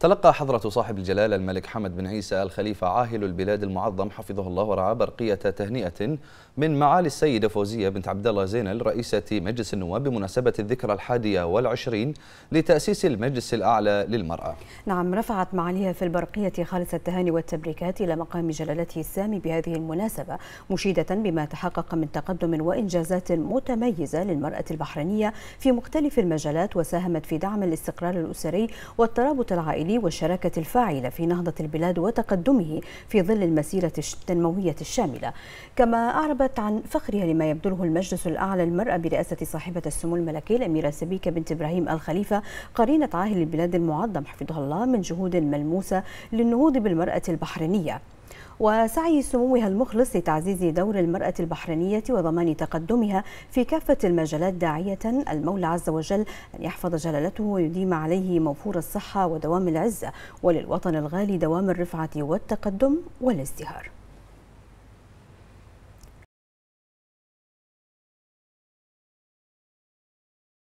تلقى حضرة صاحب الجلالة الملك حمد بن عيسى الخليفة عاهل البلاد المعظم حفظه الله ورعاه برقية تهنئة من معالي السيدة فوزية بنت عبد الله زينل رئيسة مجلس النواب بمناسبة الذكرى الحادية والعشرين لتأسيس المجلس الأعلى للمرأة نعم رفعت معاليها في البرقية خالص التهاني والتبريكات إلى مقام جلالته السامي بهذه المناسبة مشيدة بما تحقق من تقدم وإنجازات متميزة للمرأة البحرينية في مختلف المجالات وساهمت في دعم الاستقرار الأسري والترابط العائلي الداخلي والشراكة الفاعلة في نهضة البلاد وتقدمه في ظل المسيرة التنموية الشاملة كما أعربت عن فخرها لما يبذله المجلس الأعلى للمرأة برئاسة صاحبة السمو الملكي الأميرة سبيكة بنت إبراهيم الخليفة قرينة عاهل البلاد المعظم حفظها الله من جهود ملموسة للنهوض بالمرأة البحرينية وسعي سموها المخلص لتعزيز دور المرأة البحرينية وضمان تقدمها في كافة المجالات داعية المولى عز وجل أن يحفظ جلالته ويديم عليه موفور الصحة ودوام العزة وللوطن الغالي دوام الرفعة والتقدم والازدهار